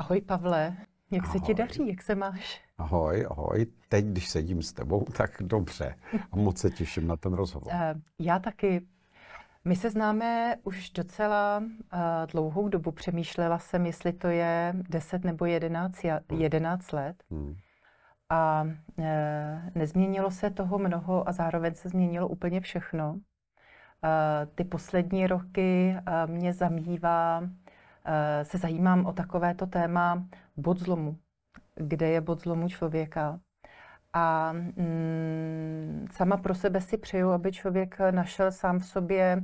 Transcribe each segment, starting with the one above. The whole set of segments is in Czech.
Ahoj Pavle, jak ahoj. se ti daří, jak se máš? Ahoj, ahoj. Teď, když sedím s tebou, tak dobře. A moc se těším na ten rozhovor. Eh, já taky. My se známe už docela uh, dlouhou dobu. Přemýšlela jsem, jestli to je 10 nebo 11, 11 hmm. let. Hmm. A uh, nezměnilo se toho mnoho a zároveň se změnilo úplně všechno. Uh, ty poslední roky uh, mě zamývá Eh, se zajímám o takovéto téma bod zlomu. Kde je bod zlomu člověka? A mm, sama pro sebe si přeju, aby člověk našel sám v sobě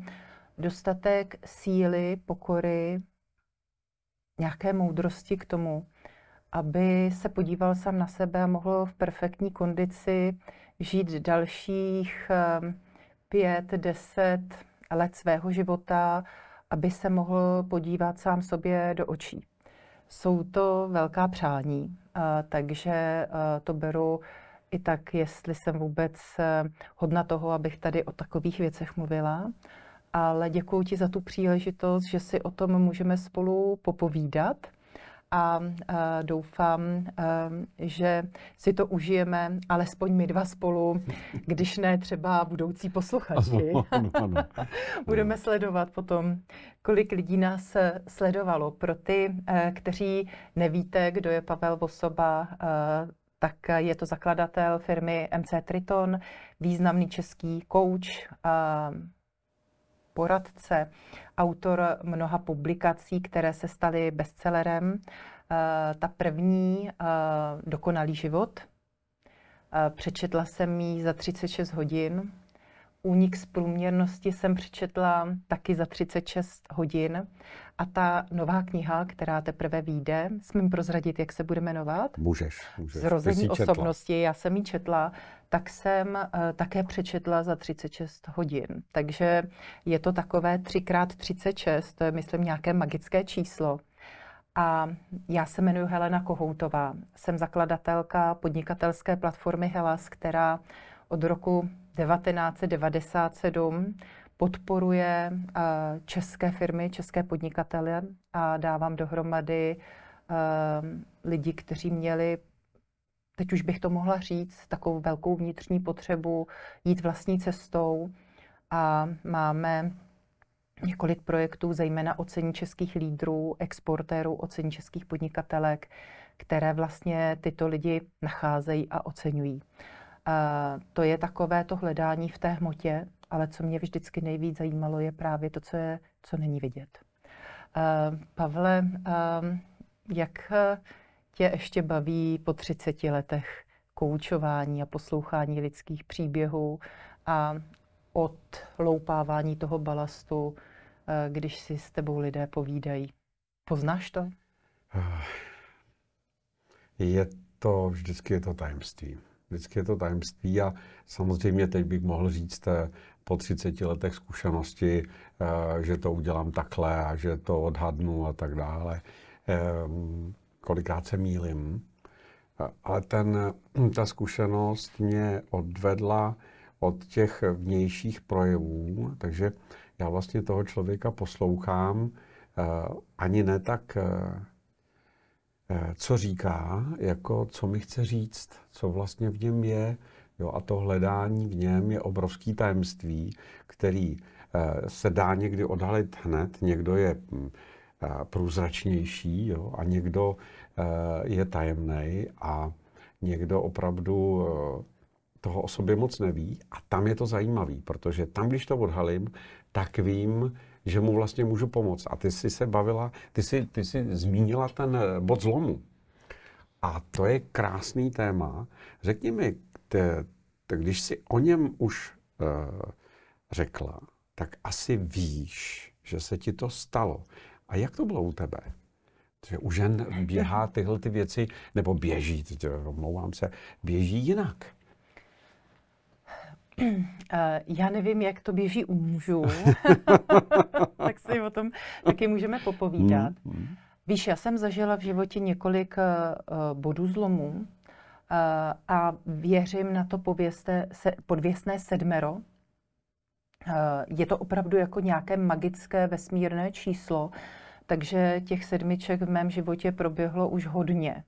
dostatek síly, pokory, nějaké moudrosti k tomu, aby se podíval sám na sebe a mohl v perfektní kondici žít dalších eh, pět, deset let svého života aby se mohl podívat sám sobě do očí. Jsou to velká přání, takže to beru i tak, jestli jsem vůbec e, hodna toho, abych tady o takových věcech mluvila. Ale děkuji ti za tu příležitost, že si o tom můžeme spolu popovídat a doufám, že si to užijeme alespoň my dva spolu, když ne třeba budoucí posluchači. Ano, ano, ano. Budeme sledovat potom, kolik lidí nás eh, sledovalo. Pro ty, eh, kteří nevíte, kdo je Pavel Vosoba, eh, tak je to zakladatel firmy MC Triton, významný český coach, poradce, autor mnoha publikací, které se staly bestsellerem. Eh, ta první, eh, Dokonalý život, eh, přečetla jsem ji za 36 hodin, Únik z průměrnosti jsem přečetla taky za 36 hodin. A ta nová kniha, která teprve vyjde, smím prozradit, jak se bude jmenovat? Můžeš, můžeš. Zrození osobnosti, já jsem ji četla, tak jsem uh, také přečetla za 36 hodin. Takže je to takové 3x36, to je myslím nějaké magické číslo. A já se jmenuji Helena Kohoutová, jsem zakladatelka podnikatelské platformy Helas, která od roku 1997 podporuje eh, české firmy, české podnikatele a dávám dohromady eh, lidi, kteří měli teď už bych to mohla říct, takovou velkou vnitřní potřebu jít vlastní cestou a máme několik projektů, zejména ocení českých lídrů, exportérů, ocení českých podnikatelek, které vlastně tyto lidi nacházejí a oceňují. Eh, to je takové to hledání v té hmotě, ale co mě vždycky nejvíc zajímalo, je právě to, co, je, co není vidět. Eh, Pavle, ehm, jak eh, tě ještě baví po 30 letech koučování a poslouchání lidských příběhů a odloupávání toho balastu, když si s tebou lidé povídají? Poznáš to? Je to, vždycky je to tajemství. Vždycky je to tajemství a samozřejmě teď bych mohl říct eh, po 30 letech zkušenosti, eh, že to udělám takhle a že to odhadnu a tak dále. Ehm, kolikrát se mílim, ale ten, ta zkušenost mě odvedla od těch vnějších projevů, takže já vlastně toho člověka poslouchám eh, ani ne tak Eh, co říká, jako co mi chce říct, co vlastně v něm je. Jo, a to hledání v něm je obrovský tajemství, který eh, se dá někdy odhalit hned. Někdo je hm, eh, průzračnější jo, a někdo je tajemný a někdo opravdu toho o sobě moc neví. A tam je to zajímavý, protože tam, když to odhalím, tak vím, že mu vlastně můžu pomoct. A ty jsi se bavila, ty jsi, ty jsi zmínila ten eh, bod zlomu. A to je krásný téma. Řekni mi, te, te, když jsi o něm už uh, řekla, tak asi víš, že se ti to stalo. A jak to bylo u tebe? Že u žen běhá tyhle ty věci, nebo běží, teď eh, omlouvám se, běží jinak. Eh, já nevím, jak to běží u mužů, tak si o tom taky můžeme popovídat. mm. mm. Víš, já jsem zažila v životě několik uh, bodů zlomů uh, a věřím na to pověste, se, podvěsné sedmero. Uh, je to opravdu jako nějaké magické vesmírné číslo, takže těch sedmiček v mém životě proběhlo už hodně.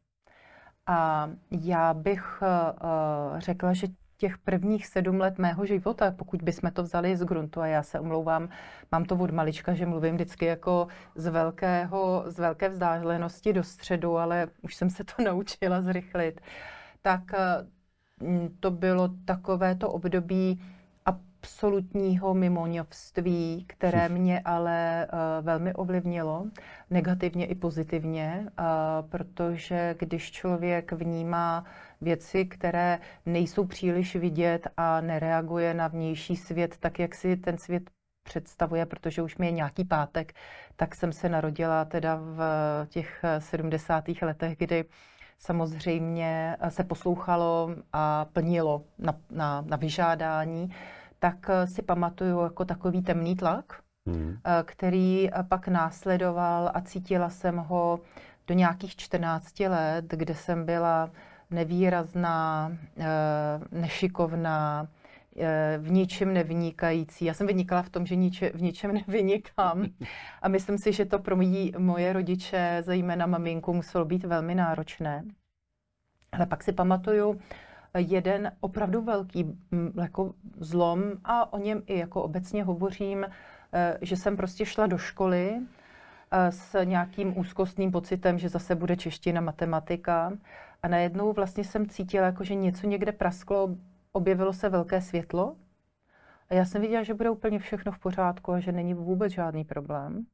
A já bych uh, řekla, že těch prvních sedm let mého života, pokud bychom to vzali z gruntu, a já se omlouvám, mám to od malička, že mluvím vždycky jako z, velkého, z velké vzdálenosti do středu, ale už jsem se to naučila zrychlit, tak mm, to bylo takové to období, absolutního mimoňovství, které mě ale uh, velmi ovlivnilo, negativně i pozitivně, uh, protože když člověk vnímá věci, které nejsou příliš vidět a nereaguje na vnější svět tak, jak si ten svět představuje, protože už mi je nějaký pátek, tak jsem se narodila teda v těch 70. Eh, letech, kdy samozřejmě se poslouchalo a plnilo na, na, na vyžádání tak eh, si pamatuju jako takový temný tlak, hmm. Eh, který eh, pak následoval a cítila jsem ho do nějakých 14 let, kde jsem byla nevýrazná, nešikovná, v ničem nevynikající. Já jsem vynikala v tom, že v ničem nevynikám. A myslím si, že to pro mý, moje rodiče, zejména maminku, muselo být velmi náročné. Ale pak si pamatuju jeden opravdu velký mm, jako zlom a o něm i jako obecně hovořím, eh, že jsem prostě šla do školy eh, s nějakým úzkostným pocitem, že zase bude čeština, matematika. A najednou vlastně jsem cítila, jako, že něco někde prasklo, objevilo se velké světlo. A já jsem viděla, že bude úplně všechno v pořádku a že není vůbec žádný problém.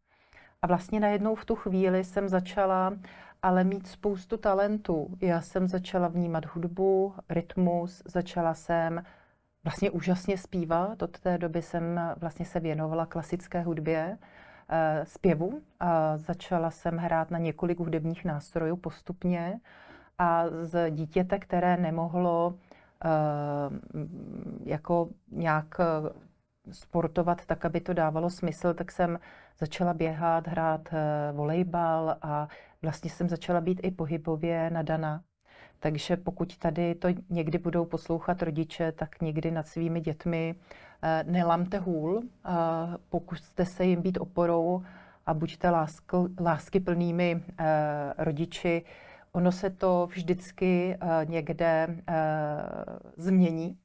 A vlastně najednou v tu chvíli jsem začala ale mít spoustu talentů. Já jsem začala vnímat hudbu, rytmus, začala jsem vlastně úžasně zpívat. Od té doby jsem vlastně se věnovala klasické hudbě, eh, zpěvu. A začala jsem hrát na několik hudebních nástrojů postupně a z dítěte, které nemohlo eh, jako nějak sportovat tak, aby to dávalo smysl, tak jsem začala běhat, hrát eh, volejbal a vlastně jsem začala být i pohybově nadaná. Takže pokud tady to někdy budou poslouchat rodiče, tak někdy nad svými dětmi eh, nelamte hůl, pokuste se jim být oporou a buďte lásky, lásky plnými eh, rodiči. Ono se to vždycky někde změní.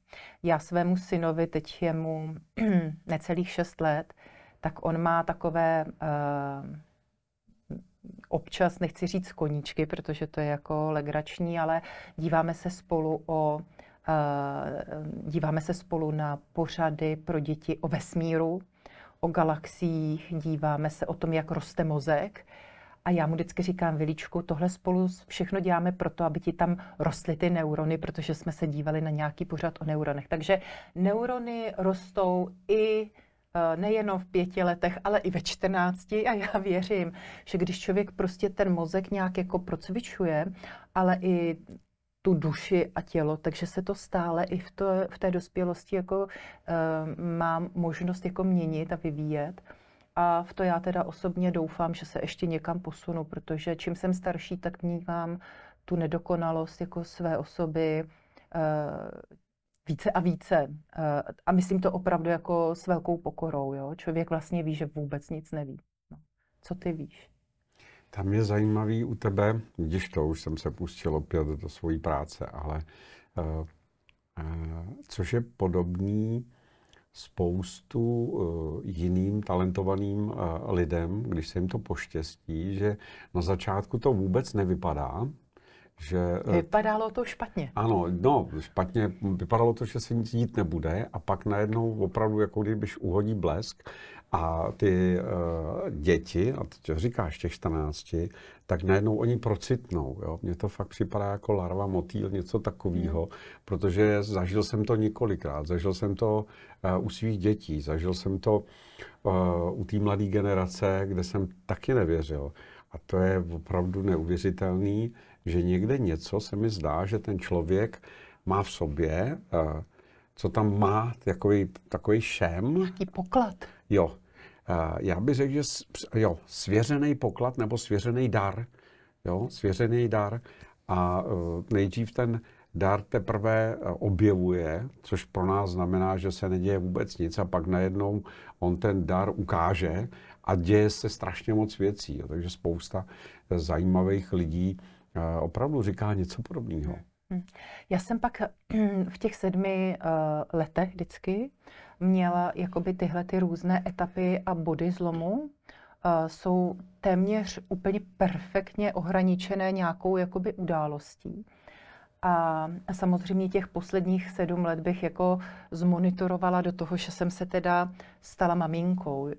Já svému synovi, teď je mu necelých šest let, tak on má takové eh, občas, nechci říct koníčky, protože to je jako legrační, ale díváme se spolu o eh, díváme se spolu na pořady pro děti o vesmíru, o galaxiích, díváme se o tom, jak roste mozek. A já mu vždycky říkám, Viličku, tohle spolu všechno děláme proto, aby ti tam rostly ty neurony, protože jsme se dívali na nějaký pořad o neuronech. Takže neurony rostou i Eh, nejenom v pěti letech, ale i ve čtrnácti. A já věřím, že když člověk prostě ten mozek nějak jako procvičuje, ale i tu duši a tělo, takže se to stále i v, to, v té dospělosti jako uh, eh, mám možnost jako měnit a vyvíjet. A v to já teda osobně doufám, že se ještě někam posunu, protože čím jsem starší, tak vnímám tu nedokonalost jako své osoby, uh, více a více. Eh, a myslím to opravdu jako s velkou pokorou. Jo? Člověk vlastně ví, že vůbec nic neví. No. Co ty víš? Tam je zajímavý u tebe, když to, už jsem se pustil opět do své práce, ale uh, uh, což je podobný spoustu uh, jiným talentovaným uh, lidem, když se jim to poštěstí, že na začátku to vůbec nevypadá, že... Eh, vypadalo to špatně. Ano, no, špatně, vypadalo to, že se nic dít nebude a pak najednou opravdu, jako kdybyš uhodí blesk a ty uh, děti, a teď říkáš těch 14, tak najednou oni procitnou. Jo? Mně to fakt připadá jako larva, motýl, něco takového, mm. protože zažil jsem to několikrát. Zažil jsem to uh, u svých dětí, zažil jsem to uh, u té mladé generace, kde jsem taky nevěřil. A to je opravdu neuvěřitelný že někde něco se mi zdá, že ten člověk má v sobě, eh, co tam má, takový, takový šem. Nějaký poklad. Jo. Eh, já bych řekl, že jo, svěřený poklad nebo svěřený dar. Jo, svěřený dar. A eh, nejdřív ten dar teprve objevuje, což pro nás znamená, že se neděje vůbec nic a pak najednou on ten dar ukáže a děje se strašně moc věcí. Jo. Takže spousta zajímavých lidí opravdu říká něco podobného. Hm. Já jsem pak hm, v těch sedmi eh, letech vždycky měla jakoby tyhle ty různé etapy a body zlomu, eh, jsou téměř úplně perfektně ohraničené nějakou jakoby událostí. A samozřejmě těch posledních sedm let bych jako zmonitorovala do toho, že jsem se teda stala maminkou. Eh,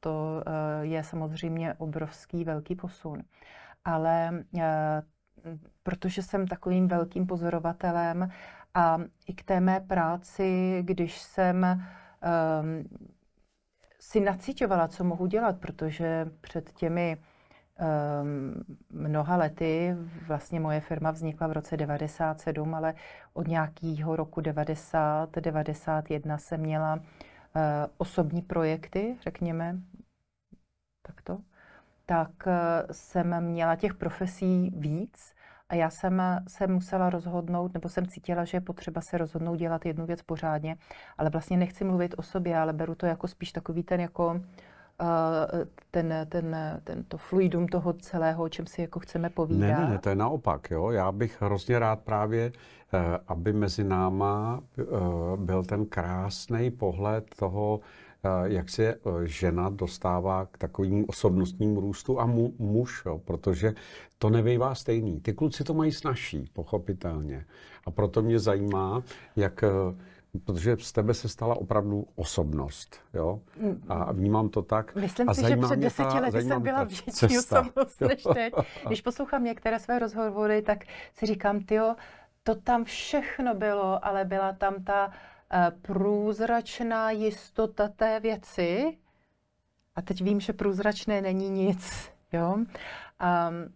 to je samozřejmě obrovský velký posun. Ale protože jsem takovým velkým pozorovatelem a i k té mé práci, když jsem um, si nacíťovala, co mohu dělat, protože před těmi um, mnoha lety, vlastně moje firma vznikla v roce 97, ale od nějakého roku 90, 91 jsem měla uh, osobní projekty, řekněme, takto, tak eh, jsem měla těch profesí víc a já jsem se musela rozhodnout, nebo jsem cítila, že je potřeba se rozhodnout dělat jednu věc pořádně, ale vlastně nechci mluvit o sobě, ale beru to jako spíš takový ten jako eh, ten, ten, ten, to fluidum toho celého, o čem si jako chceme povídat. Ne, ne, ne, to je naopak. Jo? Já bych hrozně rád právě, eh, aby mezi náma byl ten krásný pohled toho, Eh, jak se eh, žena dostává k takovým osobnostním růstu a mu, muž, jo, protože to nebývá stejný. Ty kluci to mají snažší, pochopitelně. A proto mě zajímá, jak eh, protože z tebe se stala opravdu osobnost, jo? A mm. vnímám to tak. Myslím a si, že před deseti lety jsem byla větší cesta. osobnost než teď. Když poslouchám některé své rozhovory, tak si říkám, tyjo, to tam všechno bylo, ale byla tam ta Eh, průzračná jistota té věci. A teď vím, že průzračné není nic. Jo? A ehm,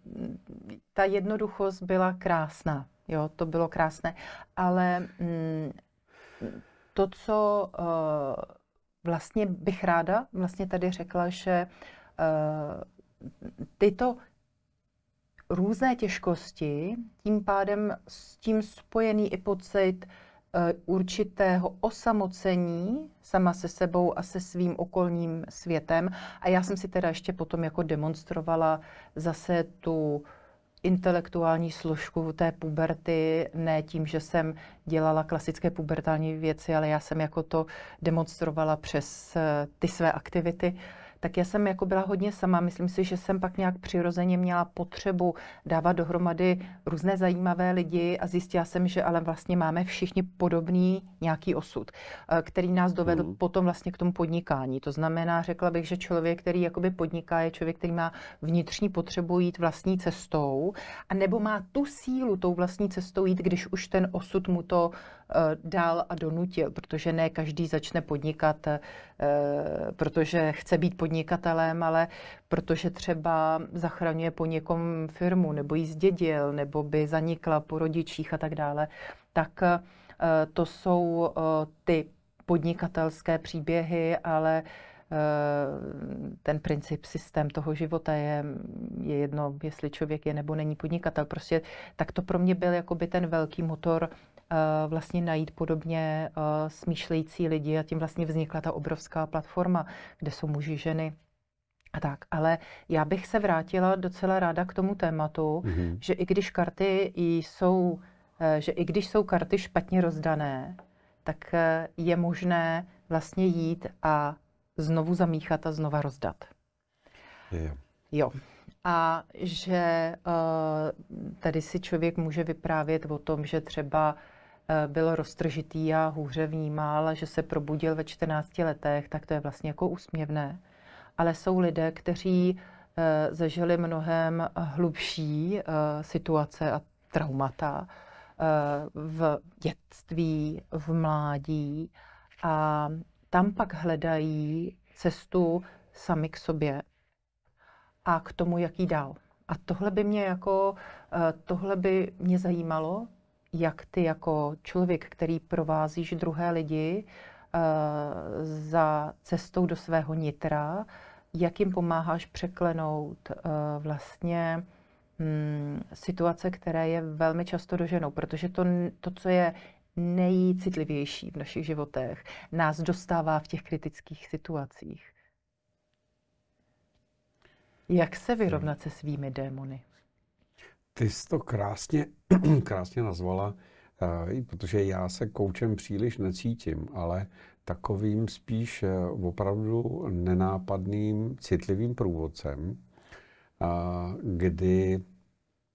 ta jednoduchost byla krásná. Jo, to bylo krásné. Ale mm, to, co uh, vlastně bych ráda vlastně tady řekla, že uh, tyto různé těžkosti, tím pádem s tím spojený i pocit Eh, určitého osamocení sama se sebou a se svým okolním světem. A já jsem si teda ještě potom jako demonstrovala zase tu intelektuální složku té puberty, ne tím, že jsem dělala klasické pubertální věci, ale já jsem jako to demonstrovala přes eh, ty své aktivity. Uh, tak já jsem jako byla hodně sama. Myslím si, že jsem pak nějak přirozeně měla potřebu dávat dohromady různé zajímavé lidi a zjistila jsem, že ale vlastně máme všichni podobný nějaký osud, eh, který nás dovedl hmm. potom vlastně k tomu podnikání. To znamená, řekla bych, že člověk, který jakoby podniká, je člověk, který má vnitřní potřebu jít vlastní cestou, a nebo má tu sílu tou vlastní cestou jít, když už ten osud mu to Eh, dál a donutil, protože ne každý začne podnikat, eh, protože chce být podnikatelem, ale protože třeba zachraňuje po někom firmu, nebo ji zdědil, nebo by zanikla po rodičích a tak dále, tak eh, to jsou ty podnikatelské příběhy, ale ten princip, systém toho života je, je jedno, jestli člověk je nebo není podnikatel. Prostě tak to pro mě byl jakoby ten velký motor Eh, vlastně najít podobně eh, smýšlející lidi a tím vlastně vznikla ta obrovská platforma, kde jsou muži, ženy, a tak, ale já bych se vrátila docela ráda k tomu tématu, mm-hmm. že i když karty jsou, eh, že i když jsou karty špatně rozdané, tak je možné vlastně jít a znovu zamíchat a znova rozdat. Yeah. Jo. A že tady si člověk může vyprávět o tom, že třeba Eh, byl roztržitý a hůře vnímal, že se probudil ve 14 letech, tak to je vlastně jako úsměvné. Ale jsou lidé, kteří eh, zažili mnohem hlubší eh, situace a traumata v dětství, v mládí a tam pak hledají cestu sami k sobě a k tomu, jaký dál. A tohle by mě jako, tohle by mě zajímalo, jak ty jako člověk, který provázíš druhé lidi uh, za cestou do svého nitra, jak jim pomáháš překlenout uh, vlastně um, situace, které je velmi často doženou, protože to, to, co je nejcitlivější v našich životech, nás dostává v těch kritických situacích. Jak se vyrovnat se svými démony? Ty jsi to krásně, krásně nazvala, eh, protože já se koučem příliš necítím, ale takovým spíš eh, opravdu nenápadným, citlivým průvodcem, eh, kdy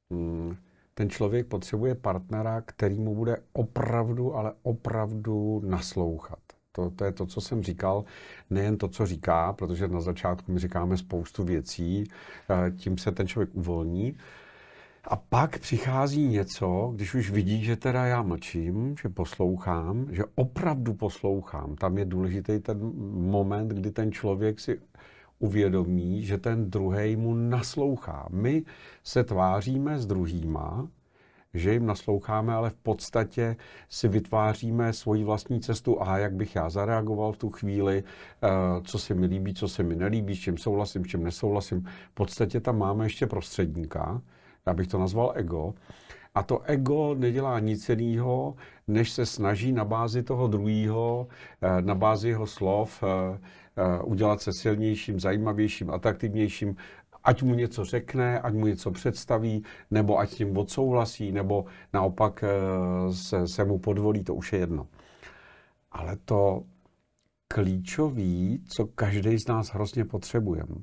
mm, ten člověk potřebuje partnera, který mu bude opravdu, ale opravdu naslouchat. To, to je to, co jsem říkal, nejen to, co říká, protože na začátku my říkáme spoustu věcí, tím se ten člověk uvolní, a pak přichází něco, když už vidí, že teda já mlčím, že poslouchám, že opravdu poslouchám. Tam je důležitý ten moment, kdy ten člověk si uvědomí, že ten druhý mu naslouchá. My se tváříme s druhýma, že jim nasloucháme, ale v podstatě si vytváříme svoji vlastní cestu. A jak bych já zareagoval v tu chvíli, eh, co se mi líbí, co se mi nelíbí, s čím souhlasím, s čím nesouhlasím. V podstatě tam máme ještě prostředníka, já bych to nazval ego. A to ego nedělá nic jiného, než se snaží na bázi toho druhého, eh, na bázi jeho slov, eh, eh, udělat se silnějším, zajímavějším, atraktivnějším, ať mu něco řekne, ať mu něco představí, nebo ať s tím odsouhlasí, nebo naopak se, se mu podvolí, to už je jedno. Ale to klíčové, co každý z nás hrozně potřebujeme.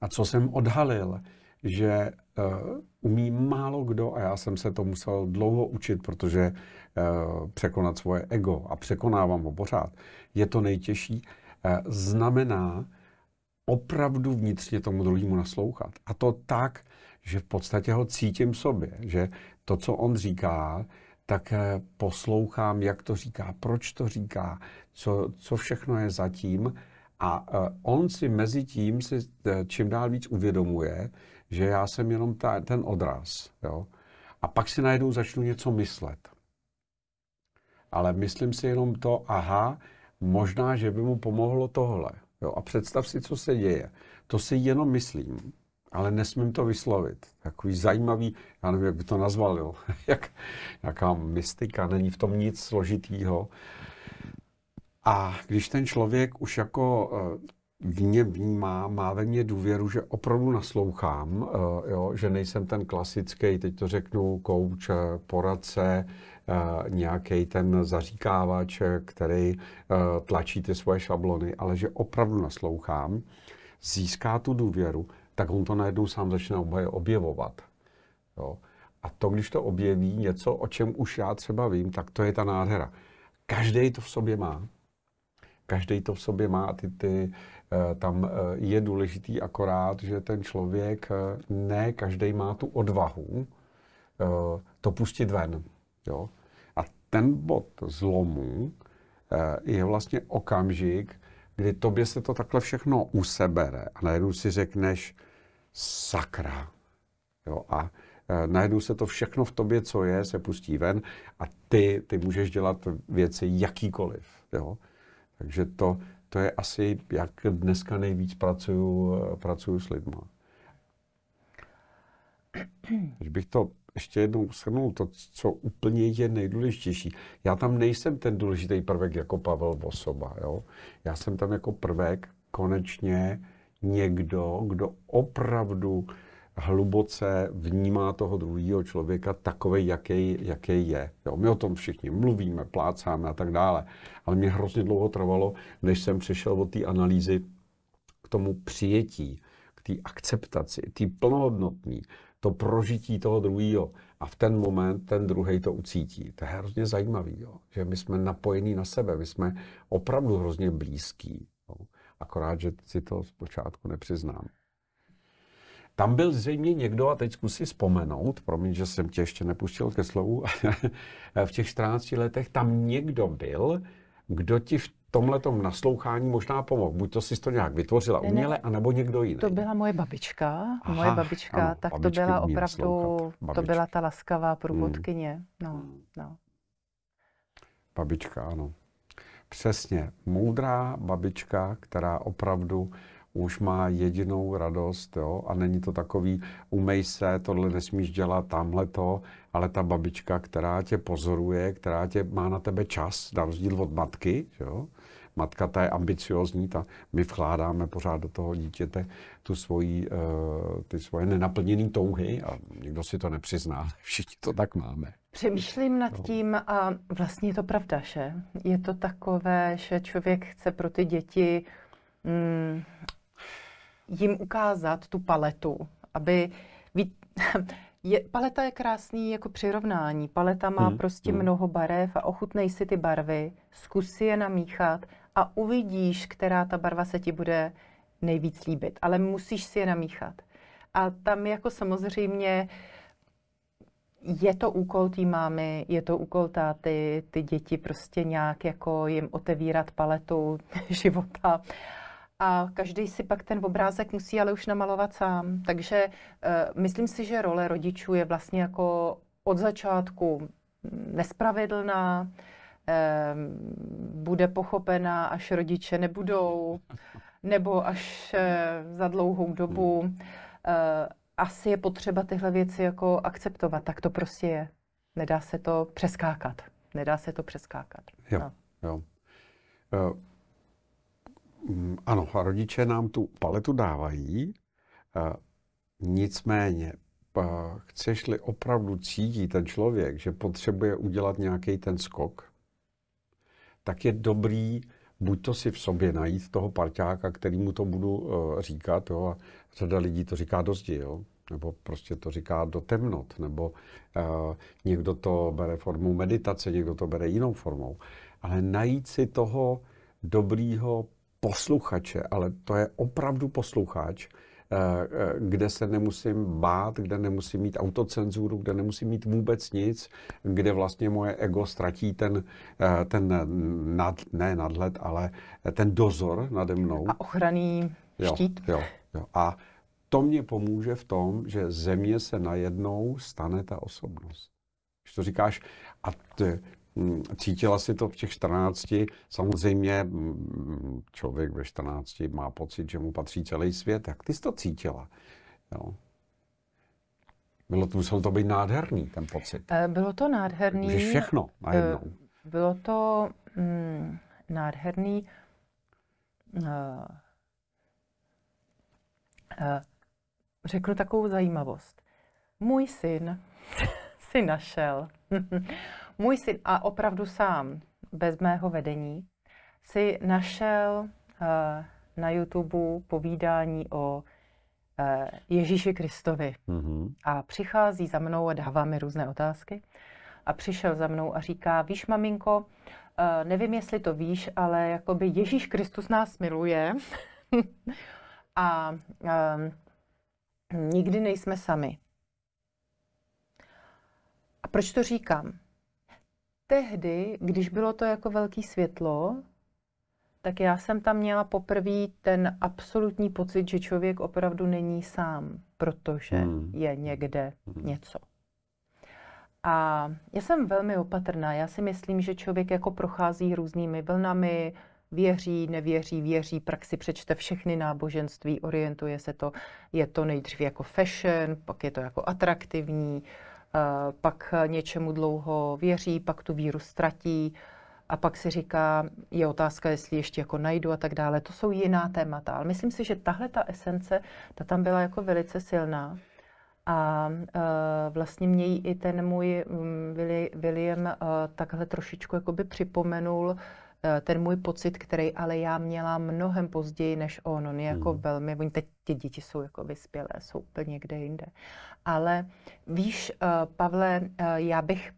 A co jsem odhalil, že uh, umí málo kdo a já jsem se to musel dlouho učit, protože uh, překonat svoje ego a překonávám ho pořád, je to nejtěžší, uh, znamená opravdu vnitřně tomu druhému naslouchat. A to tak, že v podstatě ho cítím sobě, že to, co on říká, tak poslouchám, jak to říká, proč to říká, co, co všechno je zatím. A on si mezi tím si čím dál víc uvědomuje, že já jsem jenom ta, ten odraz. Jo? A pak si najednou začnu něco myslet. Ale myslím si jenom to, aha, možná, že by mu pomohlo tohle. Jo? A představ si, co se děje. To si jenom myslím, ale nesmím to vyslovit. Takový zajímavý, já nevím, jak by to nazval, jo? Jak, jaká mystika, není v tom nic složitýho. A když ten člověk už jako eh, v mě vnímá, má ve mně důvěru, že opravdu naslouchám, uh, jo, že nejsem ten klasický, teď to řeknu, kouč, eh, poradce, uh, eh, nějaký ten zaříkávač, který uh, tlačí ty svoje šablony, ale že opravdu naslouchám, získá tu důvěru, tak on to najednou sám začne objevovat. Jo. A to, když to objeví něco, o čem už já třeba vím, tak to je ta nádhera. Každý to v sobě má. Každý to v sobě má Ty, ty, ty Eh, tam eh, je důležitý akorát, že ten člověk, eh, ne každý má tu odvahu to pustit ven. Jo? A ten bod zlomu je vlastně okamžik, kdy tobě se to takhle všechno usebere a najednou si řekneš sakra. Jo? A najednou se to všechno v tobě, co je, se pustí ven a ty, ty můžeš dělat věci jakýkoliv. Jo? Takže to, to je asi, jak dneska nejvíc pracuju, pracuju s lidmi. Když bych to ještě jednou shrnul, to, co úplně je nejdůležitější. Já tam nejsem ten důležitý prvek jako Pavel Vosoba. Jo? Já jsem tam jako prvek konečně někdo, kdo opravdu hluboce vnímá toho druhého člověka takový, jaký, jaký je. Jo, my o tom všichni mluvíme, plácáme a tak dále. Ale mě hrozně dlouho trvalo, než jsem přišel od té analýzy k tomu přijetí, k té akceptaci, té plnohodnotní, to prožití toho druhého. A v ten moment ten druhý to ucítí. To je hrozně zajímavý, jo? že my jsme napojení na sebe, my jsme opravdu hrozně blízký. Jo? Akorát, že si to zpočátku nepřiznám. Tam byl zřejmě někdo, a teď zkus si vzpomenout, promiň, že jsem tě ještě nepustil ke slovu, v těch 14 letech tam někdo byl, kdo ti v tomhle naslouchání možná pomohl. Buď to si to nějak vytvořila ne, uměle, anebo někdo jiný. To byla moje babička. Aha, moje babička, ano, tak to byla opravdu, to byla ta laskavá hmm. průvodkyně. Hmm. No, no. Babička, ano. Přesně, moudrá babička, která opravdu už má jedinou radost, jo, a není to takový, umej se, tohle nesmíš dělat, tamhle to, ale ta babička, která tě pozoruje, která tě má na tebe čas, na rozdíl od matky, jo, matka ta je ambiciozní, ta, my vkládáme pořád do toho dítěte tu svoji, uh, ty svoje nenaplněné touhy a nikdo si to nepřizná, všichni to tak máme. Přemýšlím nad no. tím a vlastně je to pravda, že je to takové, že člověk chce pro ty děti mm, jim ukázat tu paletu, aby... Ví, je, paleta je krásný jako přirovnání. Paleta má hmm. prostě hmm. mnoho barev a ochutnej si ty barvy, zkus je namíchat a uvidíš, která ta barva se ti bude nejvíc líbit. Ale musíš si je namíchat. A tam jako samozřejmě je to úkol té mámy, je to úkol táty, ty děti prostě nějak jako jim otevírat paletu života a každý si pak ten obrázek musí ale už namalovat sám. Takže uh, myslím si, že role rodičů je vlastně jako od začátku nespravedlná, eh, bude pochopená, až rodiče nebudou, nebo až eh, za dlouhou dobu. Eh, asi je potřeba tyhle věci jako akceptovat, tak to prostě je. Nedá se to přeskákat. Nedá se to přeskákat. Jo, no. jo. Uh, Mm, ano, rodiče nám tu paletu dávají, nicméně chceš-li opravdu cítí ten člověk, že potřebuje udělat nějaký ten skok, tak je dobrý buď to si v sobě najít toho parťáka, kterýmu to budu e, říkat, jo, a řada lidí to říká do zdi, jo, nebo prostě to říká do temnot, nebo uh, někdo to bere formou meditace, někdo to bere jinou formou, ale najít si toho dobrýho posluchače, ale to je opravdu posluchač, eh, eh, kde se nemusím bát, kde nemusím mít autocenzuru, kde nemusím mít vůbec nic, kde vlastně moje ego ztratí ten, eh, ten nad, ne nadhled, ale ten dozor nade mnou. A ochranný štít. Jo, jo, jo. A to mě pomůže v tom, že země se najednou stane ta osobnost. Když to říkáš, a Mm, cítila si to v těch 14. Samozřejmě mm, člověk ve 14 má pocit, že mu patří celý svět. Jak ty jsi to cítila? Jo. Bylo to, muselo to být nádherný, ten pocit. Eh, bylo to nádherný. Můžeš všechno najednou. Eh, bylo to mm, nádherný. Eh, řeknu takovou zajímavost. Můj syn si našel můj syn, a opravdu sám, bez mého vedení, si našel uh, na YouTube povídání o uh, Ježíši Kristovi. Mm-hmm. A přichází za mnou a dává mi různé otázky. A přišel za mnou a říká, víš, maminko, uh, nevím, jestli to víš, ale jakoby Ježíš Kristus nás miluje. a uh, nikdy nejsme sami. A proč to říkám? tehdy, když bylo to jako velký světlo, tak já jsem tam měla poprvé ten absolutní pocit, že člověk opravdu není sám, protože hmm. je někde hmm. něco. A já jsem velmi opatrná. Já si myslím, že člověk jako prochází různými vlnami, věří, nevěří, věří, praxi přečte všechny náboženství, orientuje se to, je to nejdřív jako fashion, pak je to jako atraktivní, Eh, pak něčemu dlouho věří, pak tu víru ztratí a pak si říká, je otázka, jestli ještě jako najdu a tak dále. To jsou jiná témata, ale myslím si, že tahle ta esence, ta tam byla jako velice silná. A uh, vlastně mě i ten můj um, William uh, takhle trošičku jakoby připomenul, Eh, ten můj pocit, který ale já měla mnohem později než on, on je jako hmm. velmi, oni teď ty děti jsou jako vyspělé, jsou úplně kde jinde. Ale víš, eh, Pavle, eh, já bych,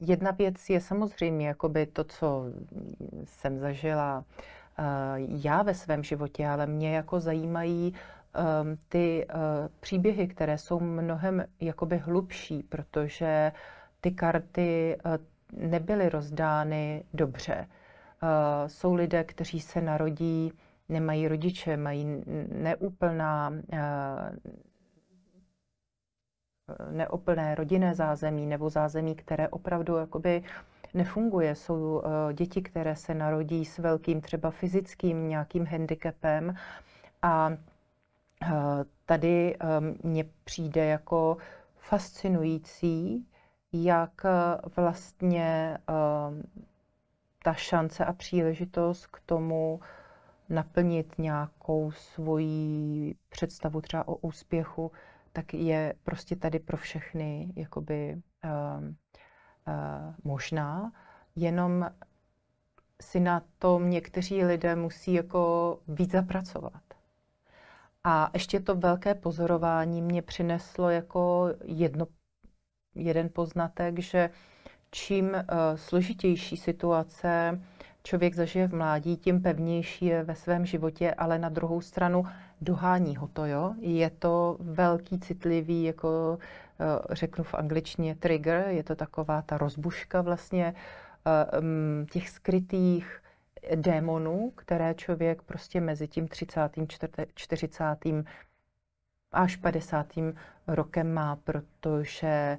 jedna věc je samozřejmě jakoby to, co jsem zažila já ve svém životě, ale mě jako zajímají um, ty uh, příběhy, které jsou mnohem jakoby hlubší, protože ty karty uh, nebyly rozdány dobře. Eh, jsou lidé, kteří se narodí, nemají rodiče, mají neúplná, eh, neoplné rodinné zázemí nebo zázemí, které opravdu jakoby nefunguje. Jsou eh, děti, které se narodí s velkým třeba fyzickým nějakým handicapem a tady mně přijde jako fascinující, jak vlastně ta šance a příležitost k tomu naplnit nějakou svoji představu třeba o úspěchu, tak je prostě tady pro všechny jakoby uh, uh, možná. Jenom si na tom někteří lidé musí jako víc zapracovat. A ještě to velké pozorování mě přineslo jako jedno, jeden poznatek, že uh, čím eh, složitější situace člověk zažije v mládí, tím pevnější je ve svém životě, ale na druhou stranu dohání ho to, jo. Je to velký citlivý, jako eh, řeknu v angličtině trigger, je to taková ta rozbuška vlastně eh, mm, těch skrytých démonů, které člověk prostě mezi tím 30. 40. až 50. rokem má, protože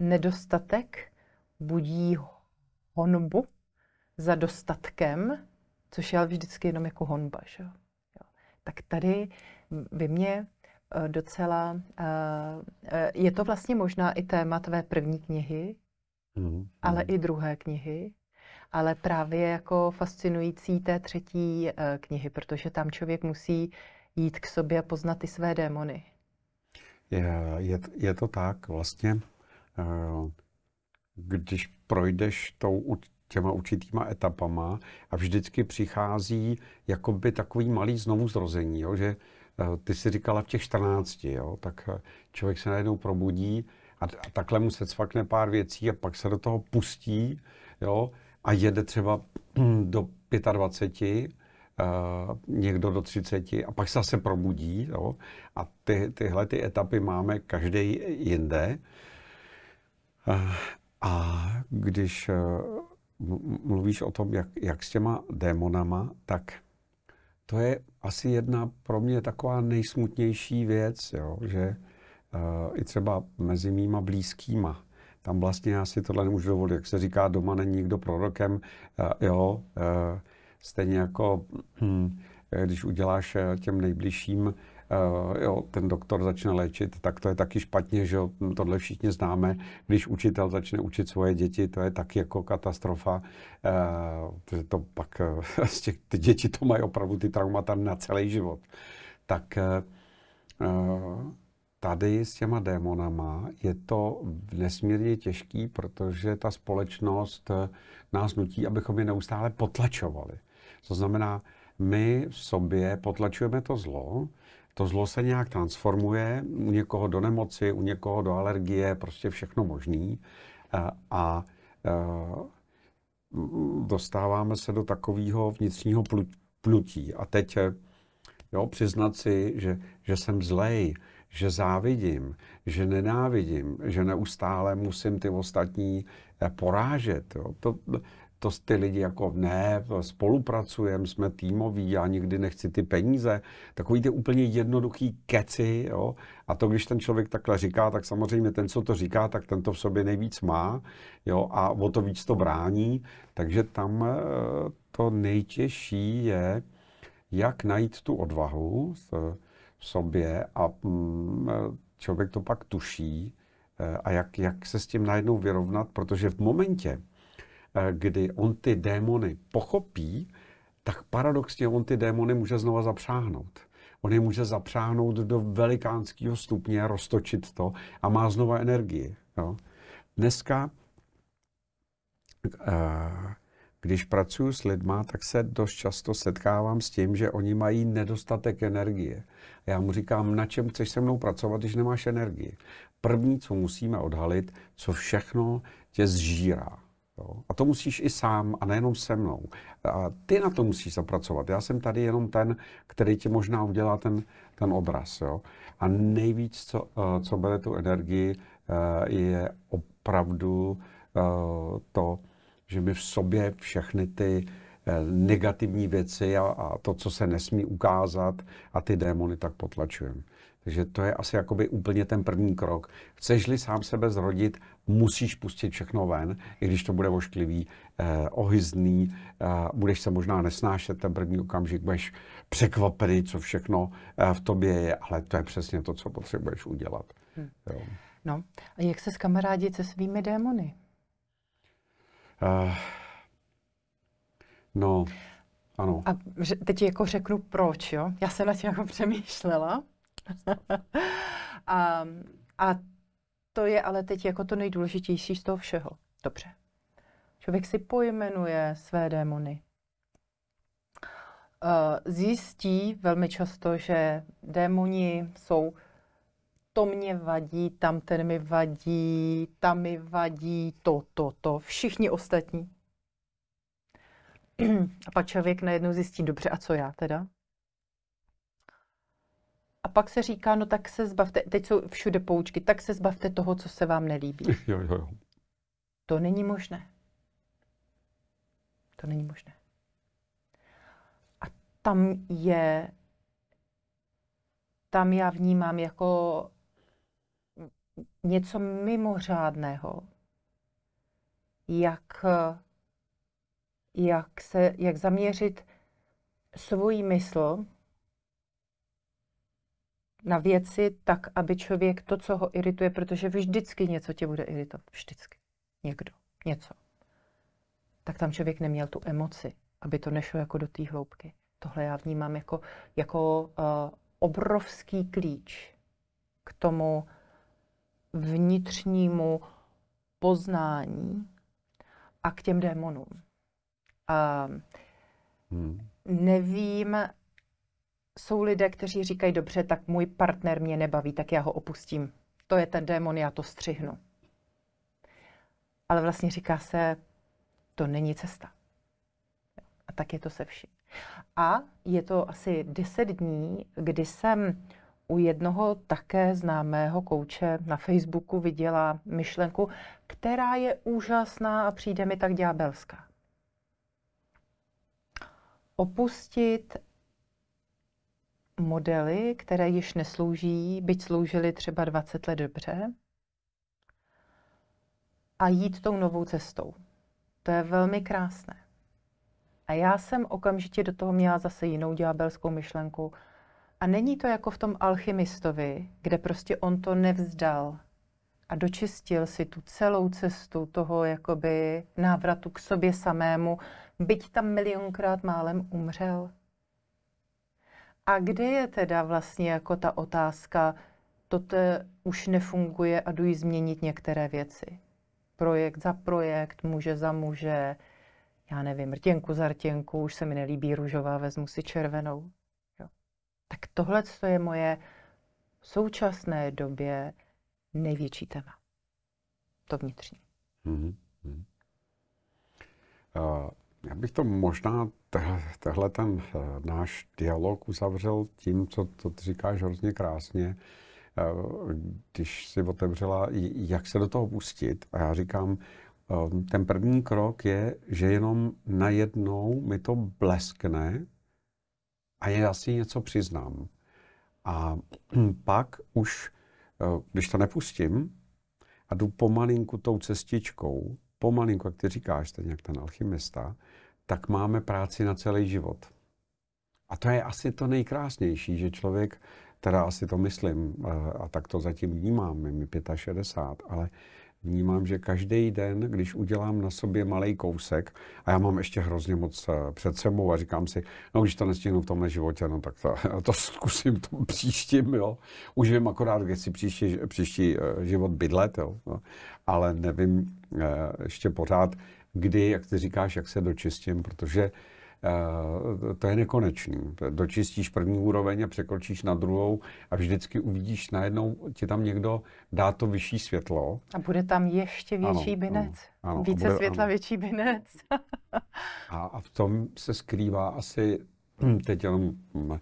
nedostatek budí honbu za dostatkem, což je ale vždycky jenom jako honba. Že? Jo. Tak tady by mě eh, docela... Eh, eh, je to vlastně možná i téma tvé první knihy, mm, ale i druhé knihy, ale právě jako fascinující té třetí knihy, protože tam člověk musí jít k sobě a poznat ty své démony. Je, je, je to tak, vlastně Eh, když projdeš tou, těma určitýma etapama a vždycky přichází jakoby takový malý znovuzrození, jo? že eh, ty si říkala v těch 14, jo? tak eh, člověk se najednou probudí a, a takhle mu se cvakne pár věcí a pak se do toho pustí jo? a jede třeba do 25, Uh, někdo do 30 a pak se zase probudí. Jo? A ty, tyhle ty etapy máme každý jinde. Uh, a když eh, mluvíš o tom, jak, jak s těma démonama, tak to je asi jedna pro mě taková nejsmutnější věc, jo, že uh, i třeba mezi mýma blízkýma, tam vlastně já si tohle nemůžu dovolit, jak se říká, doma není nikdo prorokem, uh, jo, uh, stejně jako hm, když uděláš těm nejbližším uh, jo, ten doktor začne léčit, tak to je taky špatně, že tohle všichni známe. Když učitel začne učit svoje děti, to je taky jako katastrofa, uh, to pak uh, z těch, ty děti to mají opravdu ty traumata na celý život. Tak uh, tady s těma démonama je to nesmírně těžký, protože ta společnost nás nutí, abychom je neustále potlačovali. To znamená, my v sobě potlačujeme to zlo, to zlo se nějak transformuje, u někoho do nemoci, u někoho do alergie, prostě všechno možný. A, a e, dostáváme se do takového vnitřního plutí. A teď e, jo, přiznat si, že, že jsem zlej, že závidím, že nenávidím, že neustále musím ty ostatní Eh, porážet. Jo. To, to ty lidi jako ne, spolupracujeme, jsme týmoví, já nikdy nechci ty peníze. Takový ty úplně jednoduchý keci, jo. A to, když ten člověk takhle říká, tak samozřejmě ten, co to říká, tak ten to v sobě nejvíc má, jo, a o to víc to brání. Takže tam eh, to nejtěžší je, jak najít tu odvahu v sobě a mm, eh, člověk to pak tuší, Eh, a jak, jak se s tím najednou vyrovnat, protože v momentě, eh, kdy on ty démony pochopí, tak paradoxně on ty démony může znova zapřáhnout. On je může zapřáhnout do velikánského stupně, roztočit to a má znova energii. Jo. Dneska uh, když pracuji s lidma, tak se dost často setkávám s tím, že oni mají nedostatek energie. Já mu říkám, na čem chceš se mnou pracovat, když nemáš energii. První, co musíme odhalit, co všechno tě zžírá. Jo? A to musíš i sám, a nejenom se mnou. A ty na to musíš zapracovat. Já jsem tady jenom ten, který ti možná udělá ten, ten obraz. Jo? A nejvíc, co, eh, co bere tu energii, eh, je opravdu eh, to, že my v sobě všechny ty eh, negativní věci a, a to, co se nesmí ukázat a ty démony tak potlačujeme. Takže to je asi jakoby úplně ten první krok. Chceš-li sám sebe zrodit, musíš pustit všechno ven, i když to bude ošklivý, eh, ohyzný, eh, budeš se možná nesnášet ten první okamžik, budeš překvapený, co všechno eh, v tobě je, ale to je přesně to, co potřebuješ udělat. Hmm. Jo. No, a jak se skamarádit se svými démony? Uh, no, ano. A teď jako řeknu proč, jo? Já jsem na tím jako přemýšlela. a, a to je ale teď jako to nejdůležitější z toho všeho. Dobře. Člověk si pojmenuje své démony. Eh, zjistí velmi často, že démoni jsou to mě vadí, tam ten mi vadí, tam mi vadí, to, to, to, všichni ostatní. A pak člověk najednou zjistí, dobře, a co já teda? A pak se říká, no tak se zbavte, teď jsou všude poučky, tak se zbavte toho, co se vám nelíbí. Jo, jo, jo. To není možné. To není možné. A tam je, tam já vnímám jako něco mimořádného, jak, jak, se, jak zaměřit svůj mysl na věci tak, aby člověk to, co ho irituje, protože vždycky něco tě bude iritovat, vždycky. Někdo, něco. Tak tam člověk neměl tu emoci, aby to nešlo jako do té hloubky. Tohle já vnímám jako, jako uh, obrovský klíč k tomu, vnitřnímu poznání a k těm démonům. Uh, hmm. Nevím, jsou lidé, kteří říkají, dobře, tak můj partner mě nebaví, tak já ho opustím. To je ten démon, já to střihnu. Ale vlastně říká se, to není cesta. A tak je to se vším. A je to asi 10 dní, kdy jsem u jednoho také známého kouče na Facebooku viděla myšlenku, která je úžasná a přijde mi tak ďábelská. Opustit modely, které již neslouží, byť sloužily třeba 20 let dobře, a jít tou novou cestou. To je velmi krásné. A já jsem okamžitě do toho měla zase jinou ďábelskou myšlenku – a není to jako v tom alchymistovi, kde prostě on to nevzdal a dočistil si tu celou cestu toho jakoby návratu k sobě samému, byť tam milionkrát málem umřel. A kde je teda vlastně jako ta otázka, toto už nefunguje a dují změnit některé věci. Projekt za projekt, muže za muže, já nevím, rtěnku za rtěnku, už se mi nelíbí růžová, vezmu si červenou. Tak tohle je moje v současné době největší téma. To vnitřní. Mm-hmm. Uh, já bych to možná tehle ten uh, náš dialog uzavřel tím, co to ty říkáš hrozně krásně, uh, když si otevřela, jak se do toho pustit. A já říkám, eh, ten první krok je, že jenom najednou mi to bleskne, a já si něco přiznám. A pak už, eh, když to nepustím a jdu pomalinku tou cestičkou, pomalinku, jak ty říkáš, ten jak ten alchymista, tak máme práci na celý život. A to je asi to nejkrásnější, že člověk, teda asi to myslím eh, a tak to zatím vnímám, mi 65, ale vnímám, že každý den, když udělám na sobě malý kousek, a já mám ještě hrozně moc eh, před sebou a říkám si, no když to nestihnu v tomhle životě, no tak to, to zkusím tom příštím, jo. Už vím akorát, kde si příští, příští eh, život bydlet, jo. No. Ale nevím eh, ještě pořád, kdy, jak ty říkáš, jak se dočistím, protože uh, Eh, to je nekonečný. Dočistíš první úroveň a překročíš na druhou a vždycky uvidíš najednou, ti tam někdo dá to vyšší světlo. A bude tam ještě větší ano, binec. Ano, ano, Více bude, světla, ano. větší binec. a, a v tom se skrývá asi teď jenom mm, eh,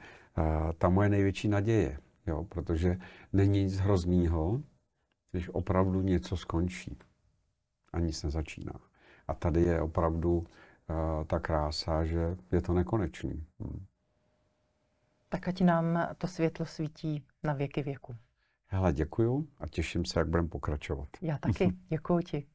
ta moje největší naděje, jo, protože není nic hroznýho, když opravdu něco skončí a nic nezačíná. A tady je opravdu Eh, ta krása, že je to nekonečný. Hmm. Tak ať nám to světlo svítí na věky věku. Hele, děkuju a těším se, jak budeme pokračovat. Já taky. Děkuji ti.